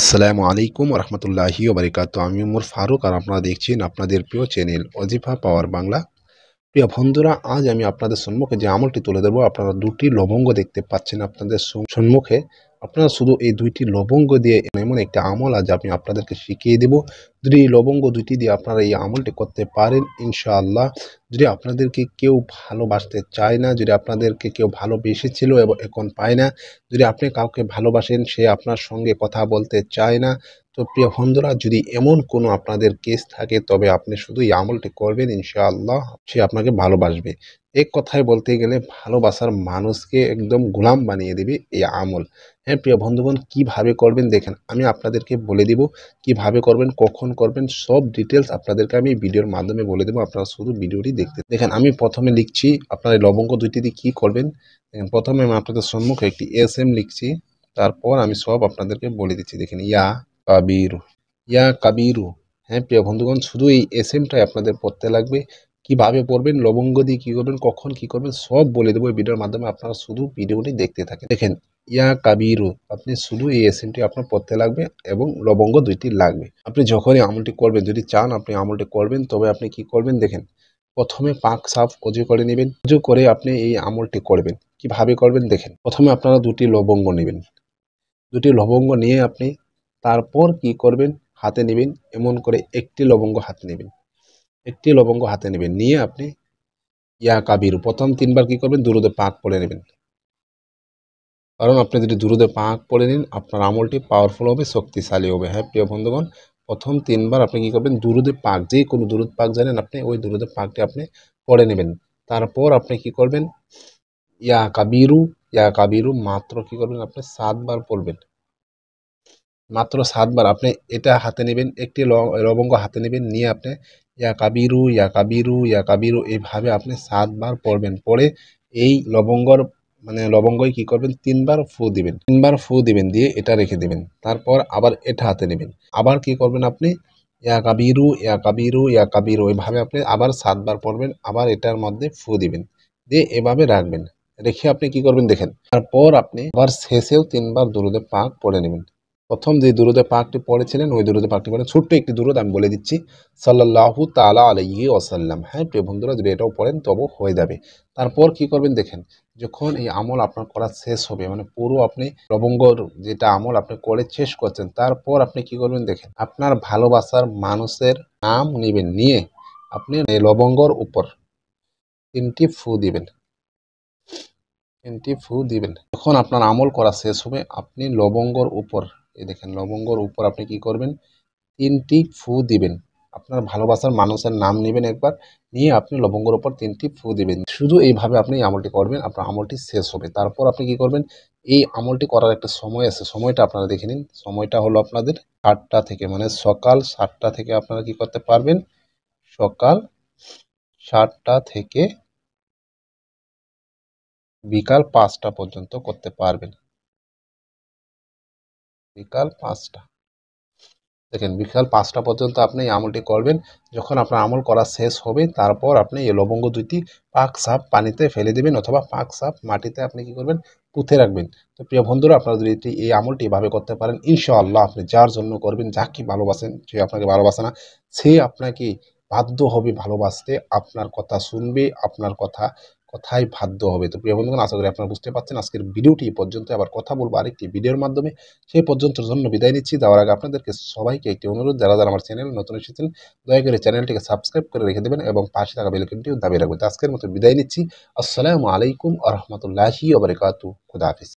আসসালামু আলাইকুম রহমতুল্লাহি ওবরিকাত আমি উমর ফারুক আর আপনারা দেখছেন আপনাদের প্রিয় চ্যানেল অজিফা পাওয়ার বাংলা প্রিয় বন্ধুরা আজ আমি আপনাদের সম্মুখে যে আমলটি তুলে দেবো আপনারা দুটি লবঙ্গ দেখতে পাচ্ছেন আপনাদের সম্মুখে আপনারা শুধু এই দুইটি লবঙ্গ দিয়ে এমন একটি আমল আজ আমি আপনাদেরকে শিখিয়ে দেব যদি এই লবঙ্গ দুইটি দিয়ে আপনারা এই আমলটি করতে পারেন ইনশাআল্লাহ যদি আপনাদেরকে কেউ ভালোবাসতে চায় না যদি আপনাদেরকে কেউ ভালোবেসেছিল এবং এখন পায় না যদি আপনি কাউকে ভালোবাসেন সে আপনার সঙ্গে কথা বলতে চায় না তো প্রিয় বন্ধুরা যদি এমন কোনো আপনাদের কেস থাকে তবে আপনি শুধু এই আমলটি করবেন ইনশাআল্লাহ সে আপনাকে ভালোবাসবে এক কথায় বলতে গেলে ভালোবাসার মানুষকে একদম গোলাম বানিয়ে দেবে এই আমল হ্যাঁ প্রিয় বন্ধুগণ কীভাবে করবেন দেখেন আমি আপনাদেরকে বলে দিব কিভাবে করবেন কখন করবেন সব ডিটেলস আপনাদেরকে আমি ভিডিওর মাধ্যমে বলে দেবো আপনারা শুধু ভিডিওটি দেখতে দেখেন আমি প্রথমে লিখছি আপনারা লবঙ্গ দুইটি দিয়ে কী করবেন প্রথমে আমি আপনাদের সম্মুখে একটি এস এম লিখছি তারপর আমি সব আপনাদেরকে বলে দিচ্ছি দেখেন ইয়া কাবির ইয়া কাবিরু হ্যাঁ প্রিয় বন্ধুগণ শুধু এই এমটাই আপনাদের পড়তে লাগবে কিভাবে পড়বেন লবঙ্গ দিয়ে কী করবেন কখন কি করবেন সব বলে দেবো এই ভিডিওর মাধ্যমে আপনারা শুধু ভিডিওটি দেখতে থাকেন দেখেন ইয়া কাবিরু আপনি শুধু এই এমটি আপনার পড়তে লাগবে এবং লবঙ্গ দুইটি লাগবে আপনি যখনই আমলটি করবেন যদি চান আপনি আমলটি করবেন তবে আপনি কি করবেন দেখেন প্রথমে পাক সাফ কজু করে নেবেন কজু করে আপনি এই আমলটি করবেন কিভাবে করবেন দেখেন প্রথমে আপনারা দুটি লবঙ্গ নেবেন দুটি লবঙ্গ নিয়ে আপনি তারপর কি করবেন হাতে নেবেন এমন করে একটি লবঙ্গ হাতে নেবেন একটি লবঙ্গ হাতে নেবেন নিয়ে আপনি ইয়া কাবির প্রথম তিনবার কি করবেন দুরুদে পাক পড়ে নেবেন কারণ আপনি যদি দুরুদে পাক পড়ে নিন আপনার আমলটি পাওয়ারফুল হবে শক্তিশালী হবে হ্যাঁ প্রিয় বন্ধুগণ প্রথম তিনবার আপনি কি করবেন দুরুদে পাক যে কোনো দুরুদ পাক জানেন আপনি ওই দুরুদে পাকটি আপনি পড়ে নেবেন তারপর আপনি কি করবেন ইয়া কাবিরু ইয়া কাবিরু মাত্র কি করবেন আপনি সাতবার পড়বেন মাত্র সাতবার আপনি এটা হাতে নেবেন একটি লবঙ্গ হাতে নেবেন নিয়ে আপনি ইয়া কাবিরু ইয়া কাবিরু ইয়া কাবিরু এইভাবে আপনি সাতবার পড়বেন পড়ে এই লবঙ্গর মানে লবঙ্গই কি করবেন তিনবার ফু দিবেন তিনবার ফু দিবেন দিয়ে এটা রেখে দিবেন তারপর আবার এটা হাতে নেবেন আবার কি করবেন আপনি ইয়া কাবিরু ইয়া কাবিরু ইয়া কাবিরু এইভাবে আপনি আবার সাতবার পড়বেন আবার এটার মধ্যে ফু দিবেন দিয়ে এভাবে রাখবেন রেখে আপনি কি করবেন দেখেন তারপর আপনি আবার শেষেও তিনবার দুরুদে পাক পড়ে নেবেন প্রথম যে দুরুদে পাকটি পড়েছিলেন ওই দুরুদে পাকটি পড়েন ছোট্ট একটি দুরুদ আমি বলে দিচ্ছি সাল্লাহ তালা আলাইহি ওসাল্লাম হ্যাঁ প্রিয় বন্ধুরা যদি এটাও পড়েন তবু হয়ে যাবে তারপর কি করবেন দেখেন যখন এই আমল আপনার করা শেষ হবে মানে পুরো আপনি লবঙ্গর যেটা আমল আপনি করে শেষ করছেন তারপর আপনি কি করবেন দেখেন আপনার ভালোবাসার মানুষের নাম নেবেন নিয়ে আপনি লবঙ্গর উপর তিনটি ফু দিবেন তিনটি ফু দিবেন যখন আপনার আমল করা শেষ হবে আপনি লবঙ্গর উপর এ দেখেন লবঙ্গর উপর আপনি কি করবেন তিনটি ফু দিবেন আপনার ভালোবাসার মানুষের নাম নেবেন একবার নিয়ে আপনি লবঙ্গর ওপর তিনটি ফু দিবেন শুধু এইভাবে আপনি আমলটি করবেন আপনার আমলটি শেষ হবে তারপর আপনি কি করবেন এই আমলটি করার একটা সময় আছে সময়টা আপনারা দেখে নিন সময়টা হলো আপনাদের আটটা থেকে মানে সকাল সাতটা থেকে আপনারা কি করতে পারবেন সকাল সাতটা থেকে বিকাল পাঁচটা পর্যন্ত করতে পারবেন বিকাল পাঁচটা দেখেন বিকাল পাঁচটা পর্যন্ত আপনি এই আমলটি করবেন যখন আপনার আমল করা শেষ হবে তারপর আপনি এই লবঙ্গ দুইটি পাক সাপ পানিতে ফেলে দেবেন অথবা পাক সাপ মাটিতে আপনি কি করবেন পুঁথে রাখবেন তো প্রিয় বন্ধুরা আপনারা যদি এই আমলটি এভাবে করতে পারেন ইনশাআল্লাহ আপনি যার জন্য করবেন যাকে ভালোবাসেন যে আপনাকে ভালোবাসে না সে আপনাকে বাধ্য হবে ভালোবাসতে আপনার কথা শুনবে আপনার কথা কথায় বাধ্য হবে তো প্রিয় বন্ধুগণ আশা করি আপনারা বুঝতে পারছেন আজকের ভিডিওটি পর্যন্ত আবার কথা বলবো আরেকটি ভিডিওর মাধ্যমে সেই পর্যন্ত জন্য বিদায় নিচ্ছি যাওয়ার আগে আপনাদেরকে সবাইকে একটি অনুরোধ যারা যারা আমার চ্যানেল নতুন এসেছেন দয়া করে চ্যানেলটিকে সাবস্ক্রাইব করে রেখে দেবেন এবং পাশে থাকা বেলকনটিও দাবি রাখবেন আজকের মতো বিদায় নিচ্ছি আসসালামু আলাইকুম আহমতুল্লাহি রহমতুল্লাহি খুদা হাফিজ